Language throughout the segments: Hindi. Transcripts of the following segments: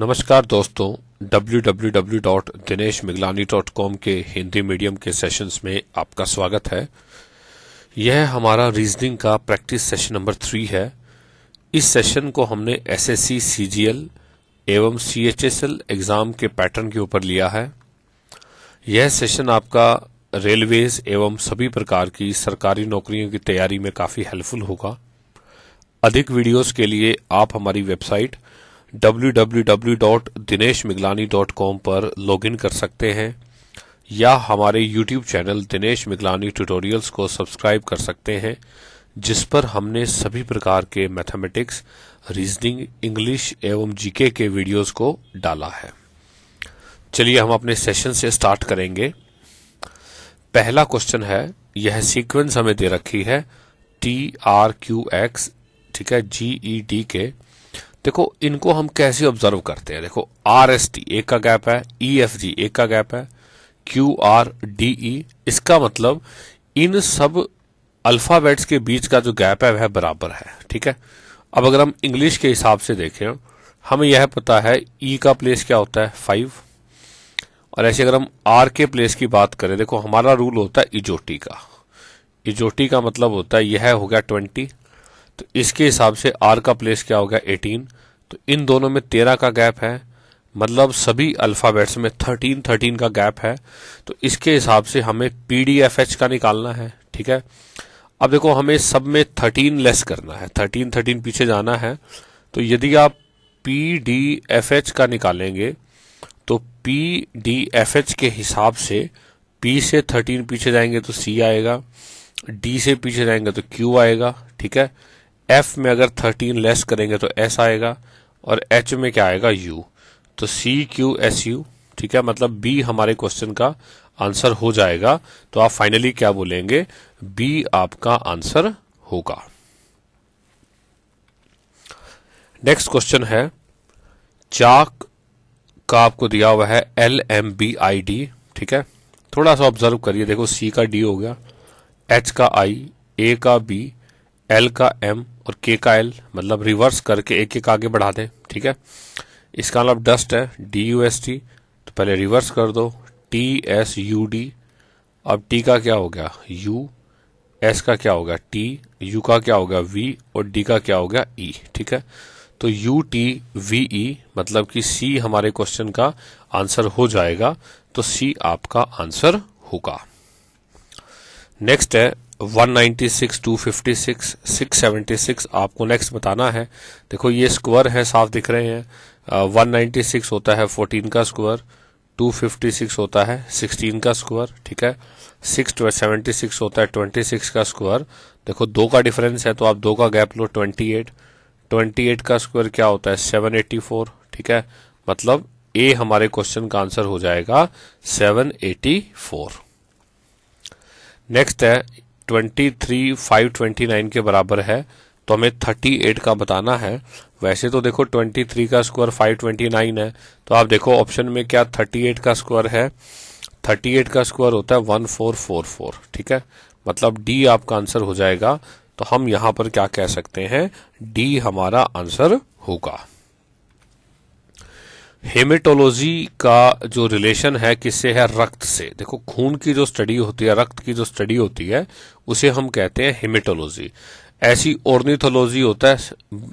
नमस्कार दोस्तों www.dineshmiglani.com के हिंदी मीडियम के सेशंस में आपका स्वागत है यह हमारा रीजनिंग का प्रैक्टिस सेशन नंबर थ्री है इस सेशन को हमने एसएससी सीजीएल एवं सीएचएसएल एग्जाम के पैटर्न के ऊपर लिया है यह सेशन आपका रेलवेज एवं सभी प्रकार की सरकारी नौकरियों की तैयारी में काफी हेल्पफुल होगा अधिक वीडियोस के लिए आप हमारी वेबसाइट www.dineshmiglani.com पर लॉगिन कर सकते हैं या हमारे YouTube channel Dinesh Miglani tutorials को सब्सक्राइब कर सकते हैं जिस पर हमने सभी प्रकार के मैथमेटिक्स रीजनिंग इंग्लिश एवं जीके के वीडियोस को डाला है चलिए हम अपने सेशन से स्टार्ट करेंगे पहला क्वेश्चन है यह सीक्वेंस हमें दे रखी है टी आर क्यू एक्स ठीक है जी ई डी के देखो इनको हम कैसे ऑब्जर्व करते हैं देखो आर एस टी एक का गैप है ई एफ जी एक का गैप है क्यू आर डी ई इसका मतलब इन सब अल्फाबेट्स के बीच का जो गैप है वह बराबर है ठीक है अब अगर हम इंग्लिश के हिसाब से देखें हमें यह पता है ई e का प्लेस क्या होता है फाइव और ऐसे अगर हम आर के प्लेस की बात करें देखो हमारा रूल होता है इजोटी का इजोटी का मतलब होता है यह हो गया ट्वेंटी तो इसके हिसाब से आर का प्लेस क्या हो गया एटीन तो इन दोनों में तेरह का गैप है मतलब सभी अल्फ़ाबेट्स में थर्टीन थर्टीन का गैप है तो इसके हिसाब से हमें पी डी एफ एच का निकालना है ठीक है अब देखो हमें सब में थर्टीन लेस करना है थर्टीन थर्टीन पीछे जाना है तो यदि आप पी डी एफ एच का निकालेंगे तो पी डी एफ एच के हिसाब से पी से थर्टीन पीछे जाएंगे तो सी आएगा डी से पीछे जाएंगे तो क्यू आएगा ठीक है एफ में अगर थर्टीन लेस करेंगे तो एस आएगा और एच में क्या आएगा यू तो सी क्यू एस यू ठीक है मतलब बी हमारे क्वेश्चन का आंसर हो जाएगा तो आप फाइनली क्या बोलेंगे बी आपका आंसर होगा नेक्स्ट क्वेश्चन है चाक का आपको दिया हुआ है L M B I D ठीक है थोड़ा सा ऑब्जर्व करिए देखो सी का डी हो गया एच का आई ए का बी एल का एम और के का एल मतलब रिवर्स करके एक एक आगे बढ़ा दें ठीक है इसका मतलब डस्ट है डी यू एस टी तो पहले रिवर्स कर दो टी एस यू डी अब टी का क्या हो गया यू एस का क्या हो गया टी यू का क्या हो गया वी और डी का क्या हो गया ई e, ठीक है तो यू टी वी ई मतलब कि सी हमारे क्वेश्चन का आंसर हो जाएगा तो सी आपका आंसर होगा नेक्स्ट है 196, 256, 676 आपको नेक्स्ट बताना है देखो ये स्क्वायर है साफ दिख रहे हैं वन नाइन्टी सिक्स होता है फोर्टीन का स्क्वायर टू फिफ्टी सिक्स होता है 16 का स्क्वायर ठीक है 676 होता है ट्वेंटी सिक्स का स्क्वायर देखो दो का डिफरेंस है तो आप दो का गैप लो ट्वेंटी एट ट्वेंटी एट का स्क्वायर क्या होता है सेवन फोर ठीक है मतलब ए हमारे क्वेश्चन का आंसर हो जाएगा सेवन एटी फोर नेक्स्ट है twenty three five twenty nine के बराबर है तो हमें थर्टी एट का बताना है वैसे तो देखो ट्वेंटी थ्री का स्क्वायर फाइव ट्वेंटी नाइन है तो आप देखो ऑप्शन में क्या थर्टी एट का स्क्वायर है थर्टी एट का स्क्वायर होता है वन फोर फोर फोर ठीक है मतलब डी आपका आंसर हो जाएगा तो हम यहां पर क्या कह सकते हैं डी हमारा आंसर होगा हेमेटोलॉजी का जो रिलेशन है किससे है रक्त से देखो खून की जो स्टडी होती है रक्त की जो स्टडी होती है उसे हम कहते हैं हेमेटोलॉजी ऐसी ओर्निथोलॉजी होता है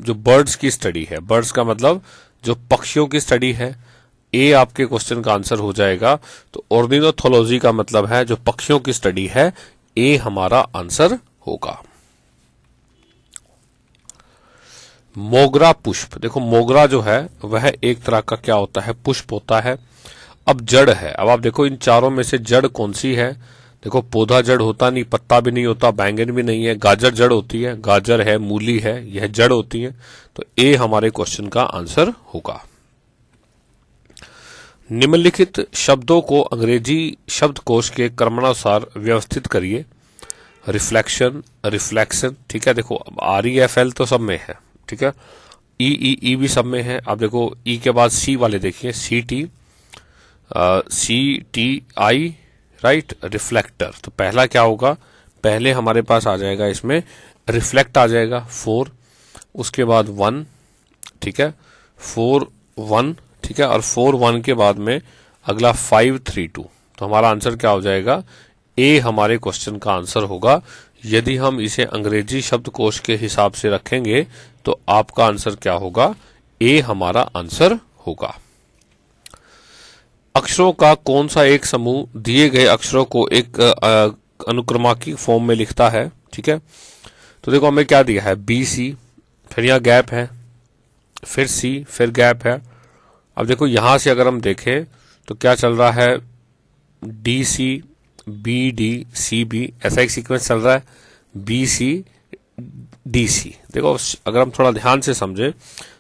जो बर्ड्स की स्टडी है बर्ड्स का मतलब जो पक्षियों की स्टडी है ए आपके क्वेश्चन का आंसर हो जाएगा तो ओर्निथोलॉजी का मतलब है जो पक्षियों की स्टडी है ए हमारा आंसर होगा मोगरा पुष्प देखो मोगरा जो है वह एक तरह का क्या होता है पुष्प होता है अब जड़ है अब आप देखो इन चारों में से जड़ कौन सी है देखो पौधा जड़ होता नहीं पत्ता भी नहीं होता बैंगन भी नहीं है गाजर जड़ होती है गाजर है मूली है यह जड़ होती है तो ए हमारे क्वेश्चन का आंसर होगा निम्नलिखित शब्दों को अंग्रेजी शब्दकोश के क्रमानुसार व्यवस्थित करिए रिफ्लेक्शन रिफ्लेक्शन ठीक है देखो अब आर ई एफ एल तो सब में है ठीक है ई ई ई भी सब में है आप देखो ई e के बाद सी वाले देखिए C T C T I right reflector तो पहला क्या होगा पहले हमारे पास आ जाएगा इसमें रिफ्लेक्ट आ जाएगा फोर उसके बाद वन ठीक है फोर वन ठीक है और फोर वन के बाद में अगला फाइव थ्री टू तो हमारा आंसर क्या हो जाएगा ए हमारे क्वेश्चन का आंसर होगा यदि हम इसे अंग्रेजी शब्द कोश के हिसाब से रखेंगे तो आपका आंसर क्या होगा ए हमारा आंसर होगा अक्षरों का कौन सा एक समूह दिए गए अक्षरों को एक अनुक्रमा की फॉर्म में लिखता है ठीक है तो देखो हमें क्या दिया है बी सी फिर यहां गैप है फिर सी फिर गैप है अब देखो यहां से अगर हम देखें तो क्या चल रहा है D C B D C B ऐसा एक सीक्वेंस चल रहा है बी सी डीसी देखो अगर हम थोड़ा ध्यान से समझे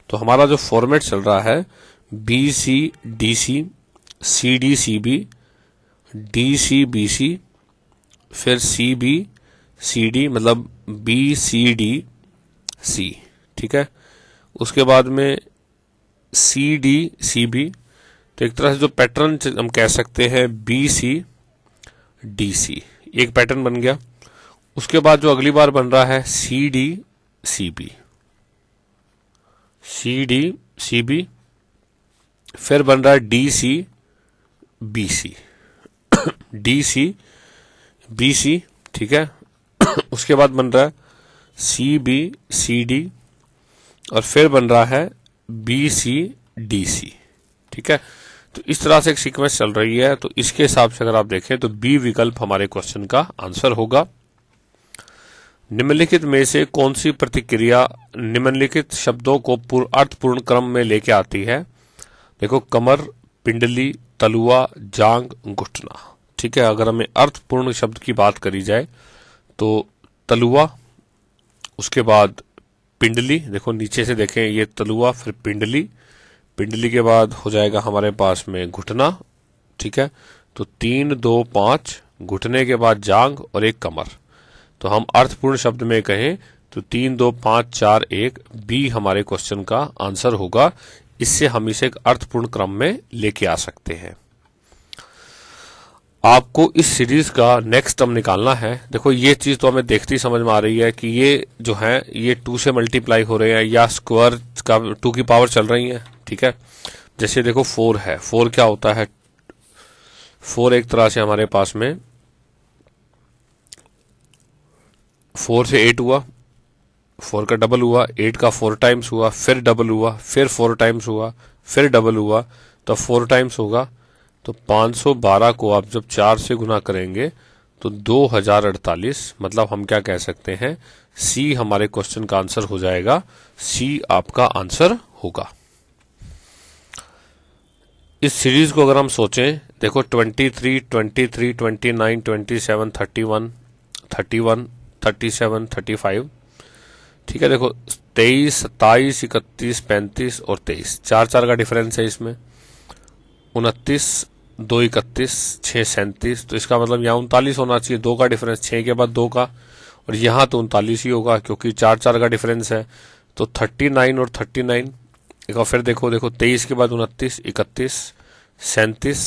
तो हमारा जो फॉर्मेट चल रहा है B C D C C D C B D C B C फिर सी बी सी डी मतलब बी सी डी सी ठीक है उसके बाद में सी डी सी बी तो एक तरह से जो पैटर्न हम कह सकते हैं बी सी डी सी एक पैटर्न बन गया उसके बाद जो अगली बार बन रहा है C D C B C D C B फिर बन रहा है D C B C D C B C ठीक है उसके बाद बन रहा है सी बी सी डी और फिर बन रहा है बी सी डी सी ठीक है तो इस तरह से एक सीक्वेंस चल रही है तो इसके हिसाब से अगर आप देखें तो बी विकल्प हमारे क्वेश्चन का आंसर होगा निम्नलिखित में से कौन सी प्रतिक्रिया निम्नलिखित शब्दों को अर्थपूर्ण क्रम में लेके आती है देखो कमर पिंडली तलुआ जांग घुटना ठीक है अगर हमें अर्थपूर्ण शब्द की बात करी जाए तो तलुआ उसके बाद पिंडली देखो नीचे से देखें ये तलुआ फिर पिंडली पिंडली के बाद हो जाएगा हमारे पास में घुटना ठीक है तो तीन दो पांच घुटने के बाद जांग और एक कमर तो हम अर्थपूर्ण शब्द में कहें तो तीन दो पांच चार एक बी हमारे क्वेश्चन का आंसर होगा इससे हम इसे एक अर्थपूर्ण क्रम में लेके आ सकते हैं आपको इस सीरीज का नेक्स्ट टर्म निकालना है देखो ये चीज तो हमें देखती समझ में आ रही है कि ये जो है ये टू से मल्टीप्लाई हो रहे हैं या स्क्वायर का टू की पावर चल रही है ठीक है जैसे देखो फोर है फोर क्या होता है फोर एक तरह से हमारे पास में फोर से एट हुआ फोर का डबल हुआ एट का फोर टाइम्स हुआ फिर डबल हुआ फिर फोर टाइम्स हुआ फिर डबल हुआ तो फोर टाइम्स होगा तो 512 को आप जब चार से गुना करेंगे तो 2048 मतलब हम क्या कह सकते हैं सी हमारे क्वेश्चन का आंसर हो जाएगा सी आपका आंसर होगा इस सीरीज को अगर हम सोचें देखो 23, 23, 29, 27, 31, 31 थर्टी सेवन थर्टी फाइव ठीक है देखो तेईस सत्ताईस इकतीस पैंतीस और तेईस चार चार का डिफरेंस है इसमें उनतीस दो इकतीस छः सैंतीस तो इसका मतलब यहाँ उनतालीस होना चाहिए दो का डिफरेंस छः के बाद दो का और यहाँ तो उनतालीस ही होगा क्योंकि चार चार का डिफरेंस है तो थर्टी नाइन और थर्टी नाइन एक और फिर देखो देखो तेईस के बाद उनतीस इकतीस सैंतीस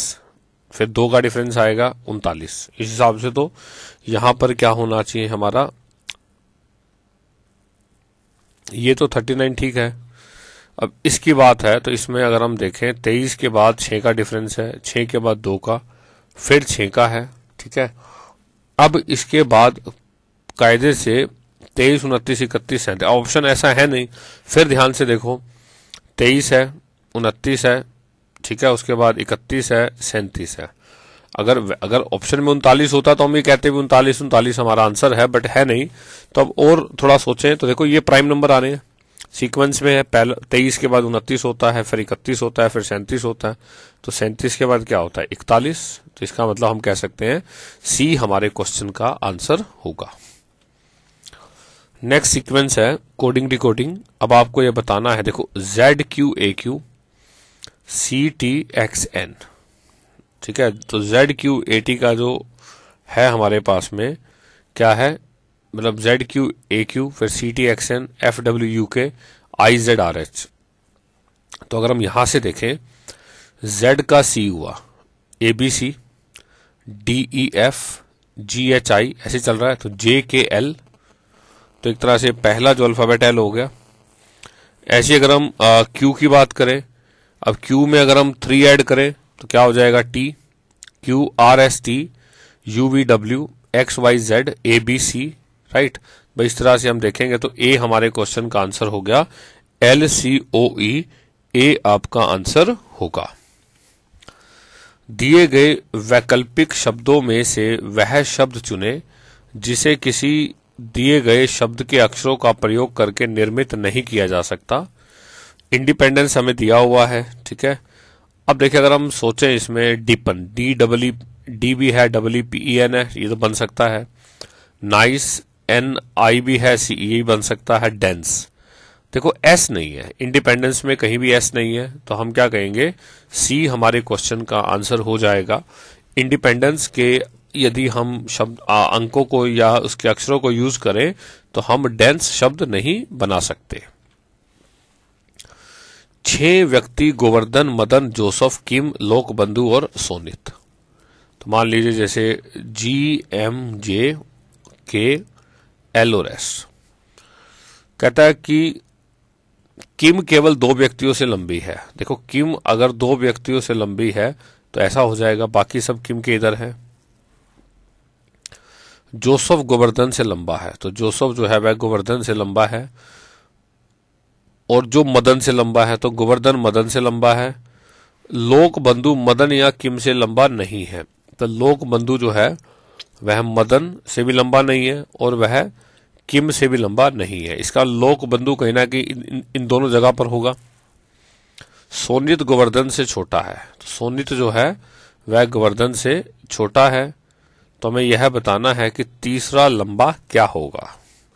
फिर दो का डिफरेंस आएगा उनतालीस इस हिसाब से तो यहां पर क्या होना चाहिए हमारा ये तो थर्टी नाइन ठीक है अब इसकी बात है तो इसमें अगर हम देखें तेईस के बाद छः का डिफरेंस है छः के बाद दो का फिर छ का है ठीक है अब इसके बाद कायदे से तेईस उनतीस इकतीस सैंतीस तो ऑप्शन ऐसा है नहीं फिर ध्यान से देखो तेईस है उनतीस है ठीक है उसके बाद इकतीस है सैंतीस है अगर अगर ऑप्शन में उनतालीस होता तो हम ये कहते भी उनतालीस उनतालीस हमारा आंसर है बट है नहीं तो अब और थोड़ा सोचें तो देखो ये प्राइम नंबर आ रहे हैं सीक्वेंस में है पहले तेईस के बाद उनतीस होता है फिर इकतीस होता है फिर सैंतीस होता है तो सैंतीस के बाद क्या होता है इकतालीस तो इसका मतलब हम कह सकते हैं सी हमारे क्वेश्चन का आंसर होगा नेक्स्ट सीक्वेंस है कोडिंग डिकोडिंग अब आपको यह बताना है देखो Z Q A Q C T X N ठीक है तो जेड क्यू ए टी का जो है हमारे पास में क्या है मतलब जेड क्यू ए क्यू फिर C T X N F W U K I Z R H तो अगर हम यहां से देखें जेड का सी हुआ A B C D E F G H I ऐसे चल रहा है तो जे के एल तो एक तरह से पहला जो अल्फ़ाबेट एल हो गया ऐसी अगर हम क्यू की बात करें अब क्यू में अगर हम थ्री ऐड करें तो क्या हो जाएगा T Q R S T U V W X Y Z A B C right भाई इस तरह से हम देखेंगे तो ए हमारे क्वेश्चन का आंसर हो गया L C O E A आपका आंसर होगा दिए गए वैकल्पिक शब्दों में से वह शब्द चुने जिसे किसी दिए गए शब्द के अक्षरों का प्रयोग करके निर्मित नहीं किया जा सकता इंडिपेंडेंस हमें दिया हुआ है ठीक है अब देखिए अगर हम सोचें इसमें डीपन डी डबल डी भी है double E P E N है ये तो बन सकता है नाइस एन आई भी है सी e ई बन सकता है डेंस देखो एस नहीं है इंडिपेंडेंस में कहीं भी एस नहीं है तो हम क्या कहेंगे सी हमारे क्वेश्चन का आंसर हो जाएगा इंडिपेंडेंस के यदि हम शब्द आ, अंकों को या उसके अक्षरों को यूज करें तो हम डेंस शब्द नहीं बना सकते छह व्यक्ति गोवर्धन मदन जोसफ किम लोकबंधु और सोनित तो मान लीजिए जैसे जी एम जे के एल और एस कहता है कि किम केवल दो व्यक्तियों से लंबी है देखो किम अगर दो व्यक्तियों से लंबी है तो ऐसा हो जाएगा बाकी सब किम के इधर है जोसफ गोवर्धन से लंबा है तो जोसफ जो है वह गोवर्धन से लंबा है और जो मदन से लंबा है तो गोवर्धन मदन से लंबा है लोक बंधु मदन या किम से लंबा नहीं है तो लोक बंधु जो है वह मदन से भी लंबा नहीं है और वह किम से भी लंबा नहीं है इसका लोक बंधु कहीं ना कहीं इन, इन दोनों जगह पर होगा सोनित गोवर्धन से छोटा है तो सोनित जो है वह गोवर्धन से छोटा है तो हमें यह बताना है कि तीसरा लंबा क्या होगा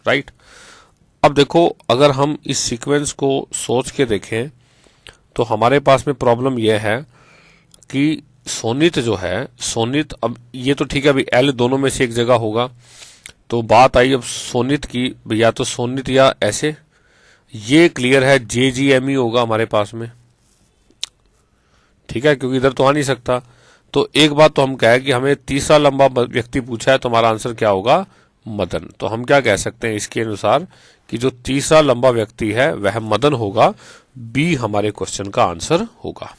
राइट अब देखो अगर हम इस सीक्वेंस को सोच के देखें तो हमारे पास में प्रॉब्लम यह है कि सोनित जो है सोनित अब ये तो ठीक है अभी एल दोनों में से एक जगह होगा तो बात आई अब सोनित की या तो सोनित या ऐसे ये क्लियर है जे जी एम ई होगा हमारे पास में ठीक है क्योंकि इधर तो आ नहीं सकता तो एक बात तो हम कहे कि हमें तीसरा लंबा व्यक्ति पूछा है तो हमारा आंसर क्या होगा मदन तो हम क्या कह सकते हैं इसके अनुसार कि जो तीसरा लंबा व्यक्ति है वह मदन होगा बी हमारे क्वेश्चन का आंसर होगा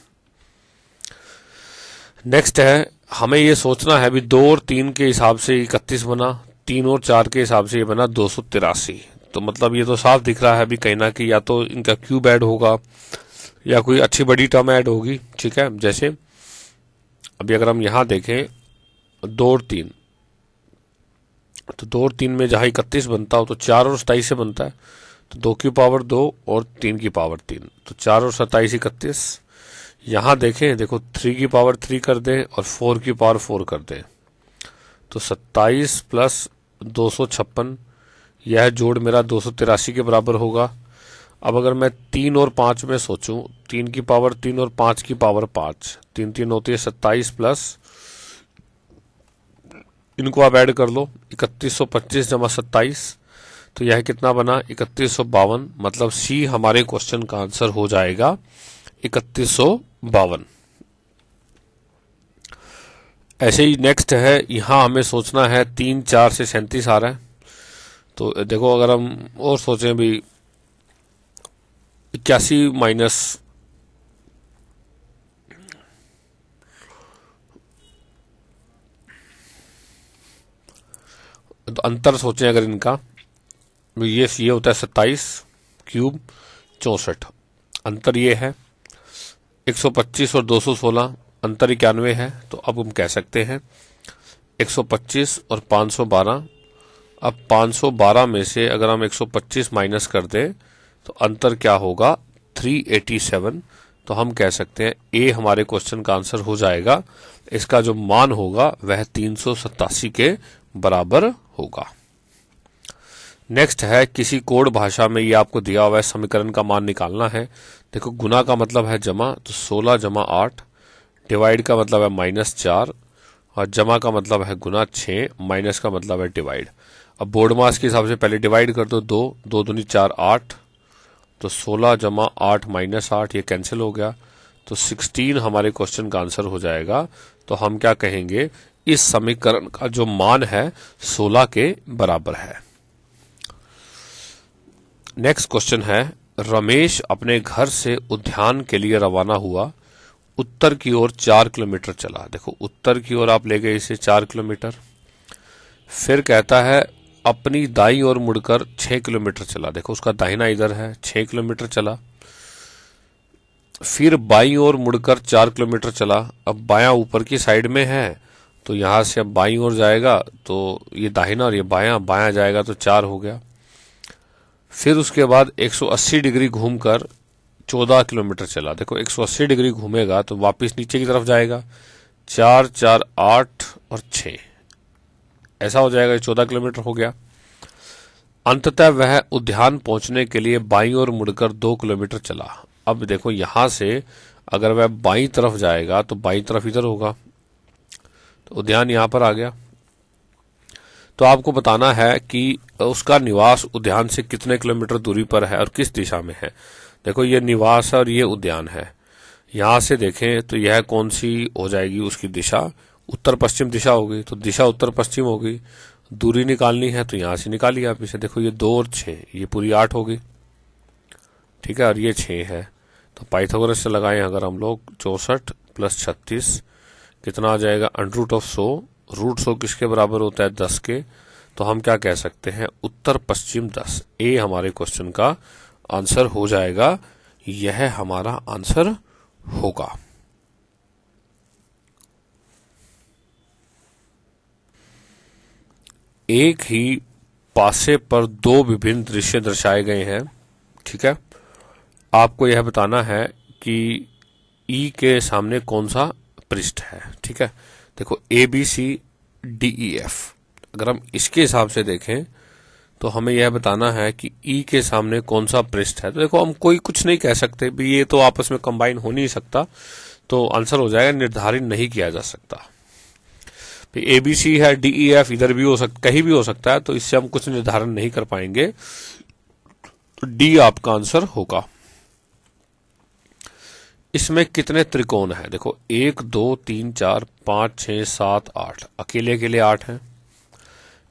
नेक्स्ट है हमें यह सोचना है भी दो और तीन के हिसाब से इकतीस बना तीन और चार के हिसाब से ये बना दो सौ तिरासी तो मतलब ये तो साफ दिख रहा है अभी कहीं ना कि या तो इनका क्यूब ऐड होगा या कोई अच्छी बड़ी टर्म ऐड होगी ठीक है जैसे अभी अगर हम यहां देखें दो और तीन तो दो और तीन में जहां इकतीस बनता हो तो चार और सताइस से बनता है तो दो की पावर दो और तीन की पावर तीन तो चार और सताइस इकतीस यहां देखें देखो थ्री की पावर थ्री कर दें और फोर की पावर फोर कर दें तो सत्ताईस प्लस दो सौ छप्पन यह जोड़ मेरा दो सौ तिरासी के बराबर होगा अब अगर मैं तीन और पाँच में सोचूं तीन की पावर तीन और पाँच की पावर पाँच तीन तीन होती है सत्ताईस प्लस इनको आप ऐड कर लो 3125 जमा 27 तो यह कितना बना इकतीस मतलब सी हमारे क्वेश्चन का आंसर हो जाएगा इकतीस ऐसे ही नेक्स्ट है यहां हमें सोचना है तीन चार से सैंतीस आ रहा है तो देखो अगर हम और सोचें भी इक्यासी माइनस तो अंतर सोचें अगर इनका तो ये ये होता है सत्ताईस क्यूब चौंसठ अंतर ये है 125 और 216 अंतर इक्यानवे है तो अब हम कह सकते हैं 125 और 512 अब 512 में से अगर हम 125 माइनस कर दें तो अंतर क्या होगा 387 तो हम कह सकते हैं ए हमारे क्वेश्चन का आंसर हो जाएगा इसका जो मान होगा वह तीन के बराबर होगा नेक्स्ट है किसी कोड भाषा में ये आपको दिया हुआ है समीकरण का मान निकालना है देखो गुना का मतलब है जमा तो 16 जमा 8 डिवाइड का मतलब है माइनस चार और जमा का मतलब है गुना 6 माइनस का मतलब है डिवाइड अब बोर्ड मास के हिसाब से पहले डिवाइड कर दो दो दो दूनी चार आठ तो 16 जमा आठ माइनस आठ ये कैंसिल हो गया तो 16 हमारे क्वेश्चन का आंसर हो जाएगा तो हम क्या कहेंगे इस समीकरण का जो मान है 16 के बराबर है नेक्स्ट क्वेश्चन है रमेश अपने घर से उद्यान के लिए रवाना हुआ उत्तर की ओर चार किलोमीटर चला देखो उत्तर की ओर आप ले गए इसे चार किलोमीटर फिर कहता है अपनी दाई ओर मुड़कर छः किलोमीटर चला देखो उसका दाहिना इधर है छः किलोमीटर चला फिर बाई ओर मुड़कर चार किलोमीटर चला अब बाया ऊपर की साइड में है तो यहाँ से अब बाई और जाएगा तो ये दाहिना और ये बायां बायां जाएगा तो चार हो गया फिर उसके बाद 180 डिग्री घूमकर 14 किलोमीटर चला देखो 180 डिग्री घूमेगा तो वापस नीचे की तरफ जाएगा चार चार आठ और छ ऐसा हो जाएगा चौदह किलोमीटर हो गया अंततः वह उद्यान पहुंचने के लिए बाई और मुड़कर दो किलोमीटर चला अब देखो यहां से अगर वह बाई तरफ जाएगा तो बाई तरफ इधर होगा तो उद्यान यहाँ पर आ गया तो आपको बताना है कि उसका निवास उद्यान से कितने किलोमीटर दूरी पर है और किस दिशा में है देखो ये निवास है और ये उद्यान है यहां से देखें तो यह कौन सी हो जाएगी उसकी दिशा उत्तर पश्चिम दिशा होगी तो दिशा उत्तर पश्चिम होगी दूरी निकालनी है तो यहां से निकालिए आप इसे देखो ये दो और छः ये पूरी आठ होगी ठीक है और ये छः है तो पाइथोग से लगाए अगर हम लोग चौसठ प्लस छत्तीस कितना आ जाएगा under root of so root so किसके बराबर होता है दस के तो हम क्या कह सकते हैं उत्तर पश्चिम दस ए हमारे क्वेश्चन का आंसर हो जाएगा यह हमारा आंसर होगा एक ही पासे पर दो विभिन्न दृश्य दर्शाए गए हैं ठीक है आपको यह बताना है कि ई e के सामने कौन सा पृष्ठ है ठीक है देखो A B C D E F अगर हम इसके हिसाब से देखें तो हमें यह बताना है कि ई e के सामने कौन सा पृष्ठ है तो देखो हम कोई कुछ नहीं कह सकते भी ये तो आपस में कंबाइन हो नहीं सकता तो आंसर हो जाएगा निर्धारित नहीं किया जा सकता ए बी सी है डी ई एफ इधर भी हो सकता कहीं भी हो सकता है तो इससे हम कुछ निर्धारण नहीं कर पाएंगे तो डी आपका आंसर होगा इसमें कितने त्रिकोण हैं देखो एक दो तीन चार पाँच छः सात आठ अकेले अकेले आठ हैं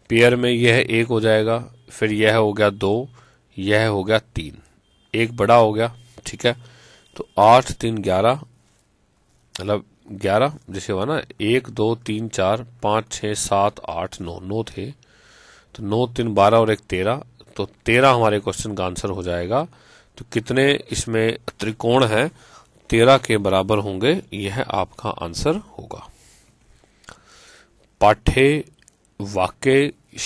पेयर में यह एक हो जाएगा फिर यह हो गया दो यह हो गया तीन एक बड़ा हो गया ठीक है तो आठ तीन ग्यारह मतलब ग्यारह जैसे हुआ ना एक दो तीन चार पाँच छः सात आठ नौ नौ थे तो नौ तीन बारह और एक तेरह तो तेरह हमारे क्वेश्चन का आंसर हो जाएगा तो कितने इसमें त्रिकोण हैं तेरह के बराबर होंगे यह आपका आंसर होगा पाठ्य वाक्य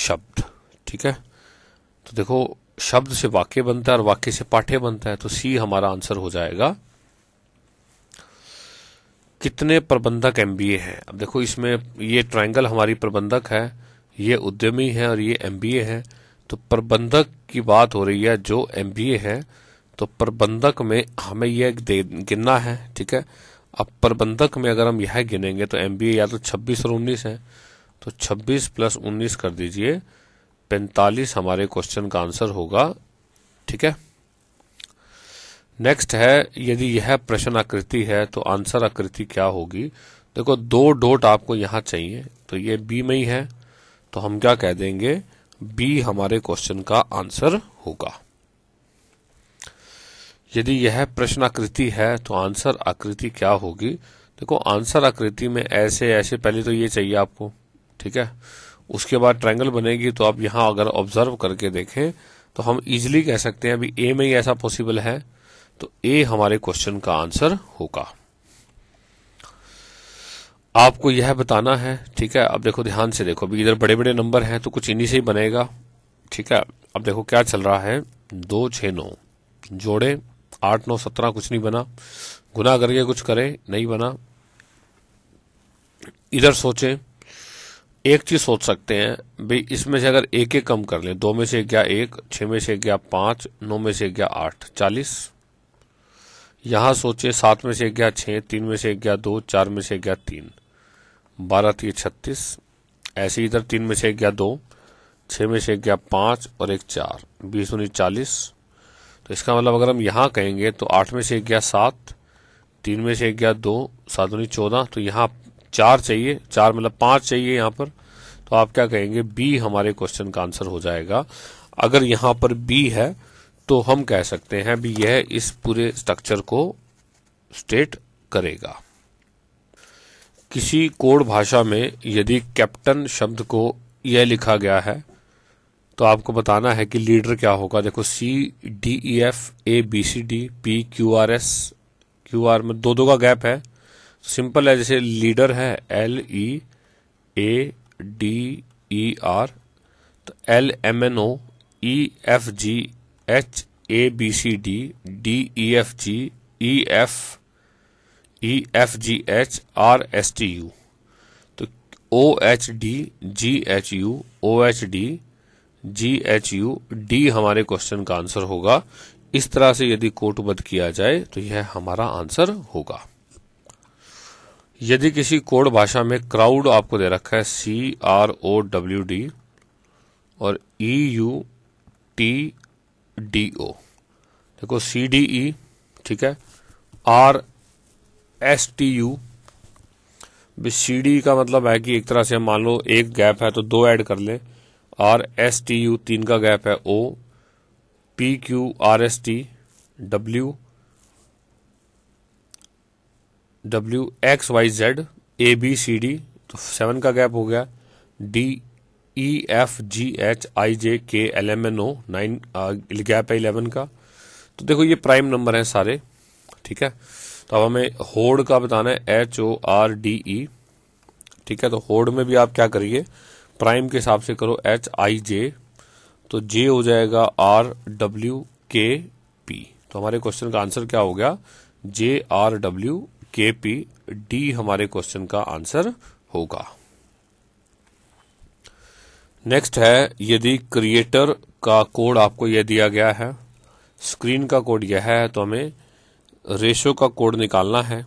शब्द ठीक है तो देखो शब्द से वाक्य बनता है और वाक्य से पाठ्य बनता है तो सी हमारा आंसर हो जाएगा कितने प्रबंधक एमबीए हैं अब देखो इसमें ये ट्रायंगल हमारी प्रबंधक है ये उद्यमी है और ये एमबीए है तो प्रबंधक की बात हो रही है जो एमबीए है तो प्रबंधक में हमें यह गिनना है ठीक है अब प्रबंधक में अगर हम यह गिनेंगे तो एम या तो छब्बीस और उन्नीस है तो छब्बीस प्लस उन्नीस कर दीजिए पैंतालीस हमारे क्वेश्चन का आंसर होगा ठीक है नेक्स्ट है यदि यह प्रश्न आकृति है तो आंसर आकृति क्या होगी देखो दो डोट आपको यहां चाहिए तो ये बी में ही है तो हम क्या कह देंगे बी हमारे क्वेश्चन का आंसर होगा यदि यह प्रश्न आकृति है तो आंसर आकृति क्या होगी देखो आंसर आकृति में ऐसे ऐसे पहले तो ये चाहिए आपको ठीक है उसके बाद ट्रायंगल बनेगी तो आप यहाँ अगर ऑब्जर्व करके देखें तो हम इजिली कह सकते हैं अभी ए में ही ऐसा पॉसिबल है तो ए हमारे क्वेश्चन का आंसर होगा आपको यह बताना है ठीक है अब देखो ध्यान से देखो अभी इधर बड़े बड़े नंबर हैं तो कुछ इन्हीं से ही बनेगा ठीक है अब देखो क्या चल रहा है दो छ नौ जोड़े आठ नौ सत्रह कुछ नहीं बना गुना करके कुछ करें नहीं बना इधर सोचें एक चीज सोच सकते हैं भाई इसमें से अगर एक एक कम कर लें दो में से क्या एक छह में से क्या पांच नौ में से क्या आठ चालीस यहां सोचे सात में से क्या छह तीन में से क्या दो चार में से क्या तीन बारह तीन छत्तीस ऐसे इधर तीन में से क्या दो छह में से क्या पांच और एक चार बीस उन्नीस चालीस तो इसका मतलब अगर हम यहाँ कहेंगे तो आठ में से एक गया सात तीन में से एक गया दो सात उन्नीस चौदह तो यहाँ चार चाहिए चार मतलब पाँच चाहिए यहाँ पर तो आप क्या कहेंगे बी हमारे क्वेश्चन का आंसर हो जाएगा अगर यहाँ पर बी है तो हम कह सकते हैं भी यह इस पूरे स्ट्रक्चर को स्टेट करेगा किसी कोड भाषा में यदि कैप्टन शब्द को यह लिखा गया है तो आपको बताना है कि लीडर क्या होगा देखो C D E F A B C D P Q R S Q R में दो दो का गैप है सिंपल तो है जैसे लीडर है L E A D E R तो L M N O E F G H A B C D D E F G E F E F G H R S T U तो O H D G H U O H D G H U D हमारे क्वेश्चन का आंसर होगा इस तरह से यदि कोटबद्ध किया जाए तो यह हमारा आंसर होगा यदि किसी कोड भाषा में क्राउड आपको दे रखा है C R O W D और E U T D O देखो सी डी ई ठीक है R S T U C D का मतलब है कि एक तरह से मान लो एक गैप है तो दो ऐड कर लें आर एस टी यू तीन का गैप है O P Q R S T W W X Y Z A B C D तो सेवन का गैप हो गया D E F G H I J K L M N O nine gap है इलेवन का तो देखो ये प्राइम नंबर हैं सारे ठीक है तो अब हमें होड़ का बताना है H O R D E ठीक है तो होड़ में भी आप क्या करिए प्राइम के हिसाब से करो एच आई जे तो जे हो जाएगा आर डब्ल्यू के पी तो हमारे क्वेश्चन का आंसर क्या हो गया J R W K P D हमारे क्वेश्चन का आंसर होगा नेक्स्ट है यदि क्रिएटर का कोड आपको यह दिया गया है स्क्रीन का कोड यह है तो हमें रेशो का कोड निकालना है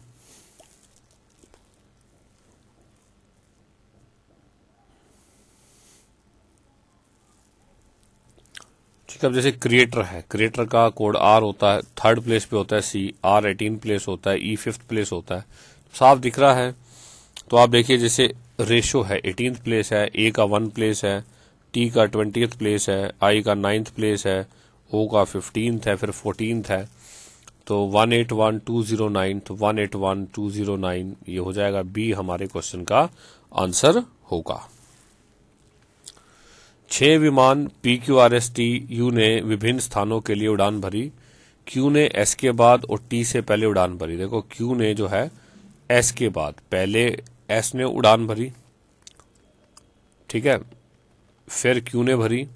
कि अब जैसे क्रिएटर है क्रिएटर का कोड आर होता है थर्ड प्लेस पे होता है सी आर एटीन प्लेस होता है ई फिफ्थ प्लेस होता है साफ दिख रहा है तो आप देखिए जैसे रेशो है एटीन प्लेस है ए का वन प्लेस है टी का ट्वेंटी प्लेस है आई का नाइन्थ प्लेस है ओ का फिफ्टींथ है फिर फोर्टीनथ है तो one eight one two zero nine तो one eight one two zero nine ये हो जाएगा बी हमारे क्वेश्चन का आंसर होगा छह विमान P Q R S T U ने विभिन्न स्थानों के लिए उड़ान भरी क्यू ने एस के बाद और टी से पहले उड़ान भरी देखो क्यू ने जो है एस के बाद पहले एस ने उड़ान भरी ठीक है फिर क्यू ने भरी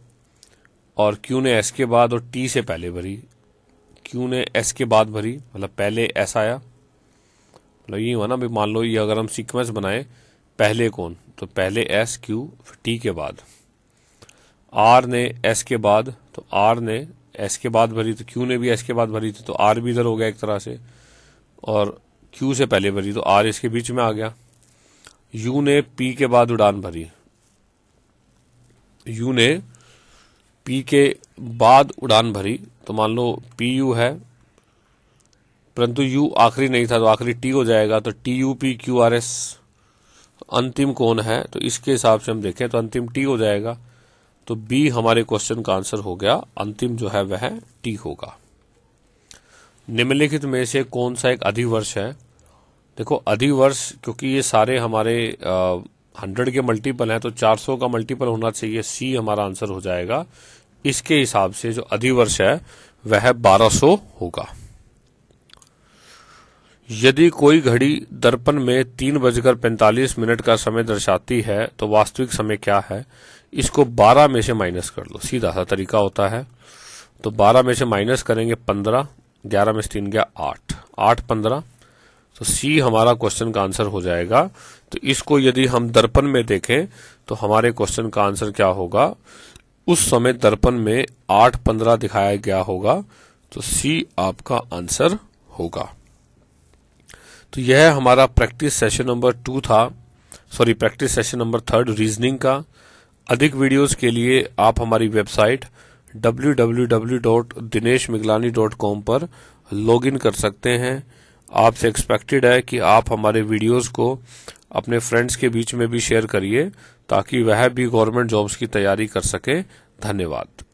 और क्यू ने एस के बाद और टी से पहले भरी क्यू ने एस के बाद भरी मतलब पहले एस आया मतलब यही हुआ ना भाई मान लो ये अगर हम सीक्वेंस बनाए पहले कौन तो पहले एस क्यू फिर टी के बाद आर ने एस के बाद तो आर ने एस के बाद भरी तो क्यू ने भी एस के बाद भरी थी तो आर भी इधर हो गया एक तरह से और क्यू से पहले भरी तो आर इसके बीच में आ गया यू ने पी के बाद उड़ान भरी यू ने पी के बाद उड़ान भरी तो मान लो पी यू है परंतु यू आखिरी नहीं था तो आखिरी टी हो जाएगा तो T U P Q R S अंतिम कौन है तो इसके हिसाब से हम देखें तो अंतिम टी हो जाएगा तो बी हमारे क्वेश्चन का आंसर हो गया अंतिम जो है वह टी होगा निम्नलिखित में से कौन सा एक अधिवर्ष है देखो अधिवर्ष क्योंकि ये सारे हमारे हंड्रेड के मल्टीपल हैं तो 400 का मल्टीपल होना चाहिए सी हमारा आंसर हो जाएगा इसके हिसाब से जो अधिवर्ष है वह 1200 होगा यदि कोई घड़ी दर्पण में तीन बजकर पैंतालीस मिनट का समय दर्शाती है तो वास्तविक समय क्या है इसको 12 में से माइनस कर लो सीधा सा तरीका होता है तो 12 में से माइनस करेंगे 15 11 में से तीन गया 8 8 पंद्रह तो सी हमारा क्वेश्चन का आंसर हो जाएगा तो इसको यदि हम दर्पण में देखें तो हमारे क्वेश्चन का आंसर क्या होगा उस समय दर्पण में आठ पंद्रह दिखाया गया होगा तो सी आपका आंसर होगा तो यह हमारा प्रैक्टिस सेशन नंबर टू था sorry practice session number third reasoning का अधिक वीडियोस के लिए आप हमारी वेबसाइट www.dineshmiglani.com पर लॉगिन कर सकते हैं आपसे एक्सपेक्टेड है कि आप हमारे वीडियोस को अपने फ्रेंड्स के बीच में भी शेयर करिए ताकि वह भी गवर्नमेंट जॉब्स की तैयारी कर सके धन्यवाद